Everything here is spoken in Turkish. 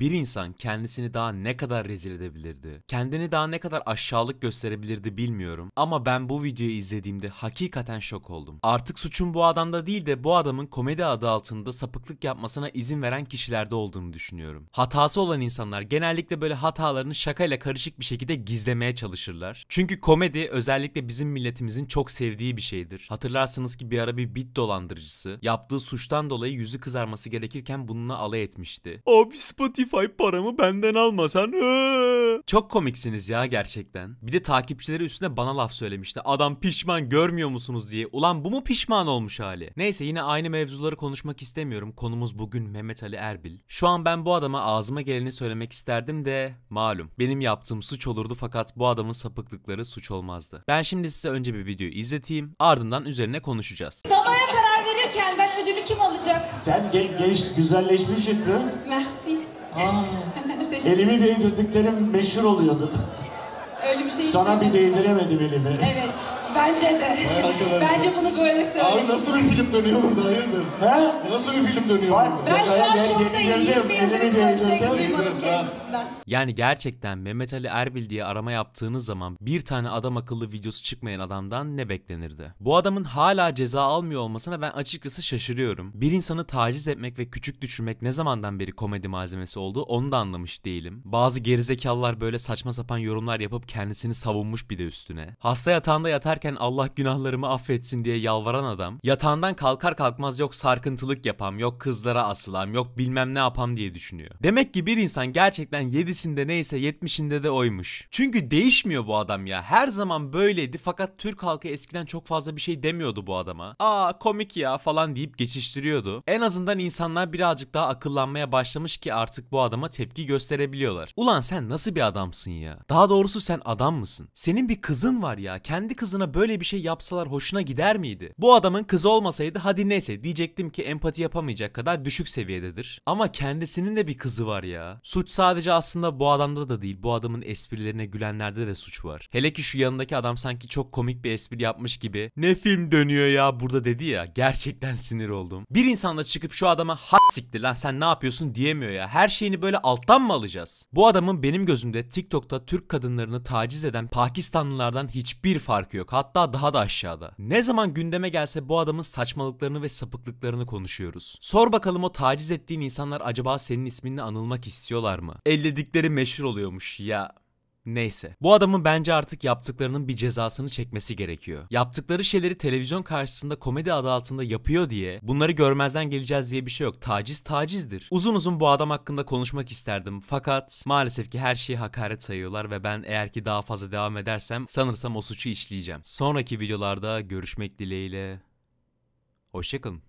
Bir insan kendisini daha ne kadar rezil edebilirdi? Kendini daha ne kadar aşağılık gösterebilirdi bilmiyorum. Ama ben bu videoyu izlediğimde hakikaten şok oldum. Artık suçun bu adamda değil de bu adamın komedi adı altında sapıklık yapmasına izin veren kişilerde olduğunu düşünüyorum. Hatası olan insanlar genellikle böyle hatalarını şakayla karışık bir şekilde gizlemeye çalışırlar. Çünkü komedi özellikle bizim milletimizin çok sevdiği bir şeydir. Hatırlarsınız ki bir ara bir bit dolandırıcısı yaptığı suçtan dolayı yüzü kızarması gerekirken bununla alay etmişti. Abi Spotify Spotify paramı benden almasan. Ee. Çok komiksiniz ya gerçekten. Bir de takipçileri üstüne bana laf söylemişti. Adam pişman görmüyor musunuz diye. Ulan bu mu pişman olmuş hali? Neyse yine aynı mevzuları konuşmak istemiyorum. Konumuz bugün Mehmet Ali Erbil. Şu an ben bu adama ağzıma geleni söylemek isterdim de malum. Benim yaptığım suç olurdu fakat bu adamın sapıklıkları suç olmazdı. Ben şimdi size önce bir video izleteyim. Ardından üzerine konuşacağız. Dama'ya karar verirken ben ödülü kim alacak? Sen genç, güzelleşmişsin kız. Mersi. elimi değdirdiklerim meşhur oluyordu. Öyle bir şey Sana bir değdiremedim elimi. Evet. Bence de. Bence bunu böyle söyleyeyim. Abi nasıl bir film dönüyor burada? Hayırdır? He? Nasıl bir film dönüyor burada? Ben şu an şurada 20 yıldır bir şey duymadım kendimden. Yani gerçekten Mehmet Ali Erbil diye arama yaptığınız zaman bir tane adam akıllı videosu çıkmayan adamdan ne beklenirdi? Bu adamın hala ceza almıyor olmasına ben açıkçası şaşırıyorum. Bir insanı taciz etmek ve küçük düşürmek ne zamandan beri komedi malzemesi oldu onu da anlamış değilim. Bazı gerizekalılar böyle saçma sapan yorumlar yapıp kendisini savunmuş bir de üstüne. Hasta yatağında yatarken yatarken Allah günahlarımı affetsin diye yalvaran adam, yatağından kalkar kalkmaz yok sarkıntılık yapam, yok kızlara asılam, yok bilmem ne yapam diye düşünüyor. Demek ki bir insan gerçekten 7'sinde neyse 70'inde de oymuş. Çünkü değişmiyor bu adam ya. Her zaman böyleydi fakat Türk halkı eskiden çok fazla bir şey demiyordu bu adama. Aa komik ya falan deyip geçiştiriyordu. En azından insanlar birazcık daha akıllanmaya başlamış ki artık bu adama tepki gösterebiliyorlar. Ulan sen nasıl bir adamsın ya? Daha doğrusu sen adam mısın? Senin bir kızın var ya. Kendi kızına böyle bir şey yapsalar hoşuna gider miydi? Bu adamın kızı olmasaydı hadi neyse diyecektim ki empati yapamayacak kadar düşük seviyededir. Ama kendisinin de bir kızı var ya. Suç sadece aslında bu adamda da değil bu adamın esprilerine gülenlerde de suç var. Hele ki şu yanındaki adam sanki çok komik bir espri yapmış gibi ne film dönüyor ya burada dedi ya gerçekten sinir oldum. Bir insanda çıkıp şu adama ha siktir lan sen ne yapıyorsun diyemiyor ya. Her şeyini böyle alttan mı alacağız? Bu adamın benim gözümde TikTok'ta Türk kadınlarını taciz eden Pakistanlılardan hiçbir farkı yok. Hatta daha da aşağıda. Ne zaman gündeme gelse bu adamın saçmalıklarını ve sapıklıklarını konuşuyoruz. Sor bakalım o taciz ettiğin insanlar acaba senin isminle anılmak istiyorlar mı? Elledikleri meşhur oluyormuş ya. Neyse. Bu adamın bence artık yaptıklarının bir cezasını çekmesi gerekiyor. Yaptıkları şeyleri televizyon karşısında komedi adı altında yapıyor diye bunları görmezden geleceğiz diye bir şey yok. Taciz tacizdir. Uzun uzun bu adam hakkında konuşmak isterdim. Fakat maalesef ki her şeyi hakaret sayıyorlar ve ben eğer ki daha fazla devam edersem sanırsam o suçu işleyeceğim. Sonraki videolarda görüşmek dileğiyle. Hoşçakalın.